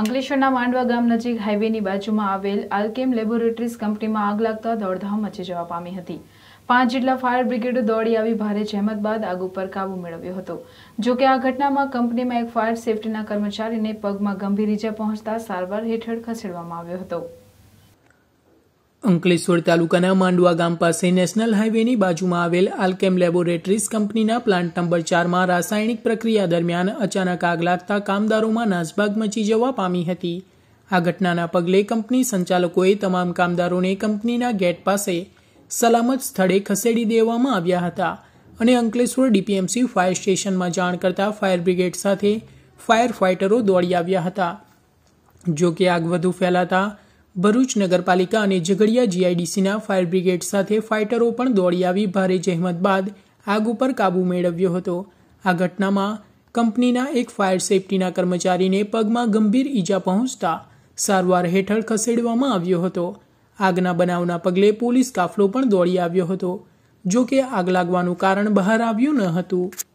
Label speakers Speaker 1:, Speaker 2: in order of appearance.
Speaker 1: અંકલેશ્વરના માંડવા ગામ નજીક હાઈવેની બાજુમાં આવેલ આલકેમ લેબોરેટરીઝ કંપનીમાં આગ લાગતા દોડધામ મચી જવા પામી હતી પાંચ જેટલા ફાયર બ્રિગેડ દોડી આવી ભારે જહેમત બાદ આગ ઉપર કાબુ મેળવ્યો હતો જોકે આ ઘટનામાં કંપનીમાં એક ફાયર સેફટીના કર્મચારીને પગમાં ગંભીર ઈજા પહોંચતા સારવાર હેઠળ ખસેડવામાં આવ્યો હતો
Speaker 2: અંકલેશ્વર તાલુકાના માંડવા ગામ પાસે નેશનલ હાઇવેની બાજુમાં આવેલ આલ્કેમ લેબોરેટરીઝ કંપનીના પ્લાન્ટ નંબર ચારમાં રાસાયણિક પ્રક્રિયા દરમિયાન અચાનક આગ લાગતા કામદારોમાં નાસભાગ મચી જવા પામી હતી આ ઘટનાના પગલે કંપની સંચાલકોએ તમામ કામદારોને કંપનીના ગેટ પાસે સલામત સ્થળે ખસેડી દેવામાં આવ્યા હતા અને અંકલેશ્વર ડીપીએમસી ફાયર સ્ટેશનમાં જાણ કરતા ફાયર બ્રિગેડ સાથે ફાયર ફાઇટરો દોડી આવ્યા હતા જો કે આગ વધુ ફેલાતા ભરૂચ નગરપાલિકા અને ઝઘડિયા જીઆઈડીસીના ફાયર બ્રિગેડ સાથે ફાઇટરો પણ દોડી આવી ભારે જહેમત બાદ આગ ઉપર કાબૂ મેળવ્યો હતો આ ઘટનામાં કંપનીના એક ફાયર સેફટીના કર્મચારીને પગમાં ગંભીર ઈજા પહોંચતા સારવાર હેઠળ ખસેડવામાં આવ્યો હતો આગના બનાવના પગલે પોલીસ કાફલો પણ દોડી આવ્યો હતો જો કે આગ લાગવાનું કારણ બહાર આવ્યું ન હતું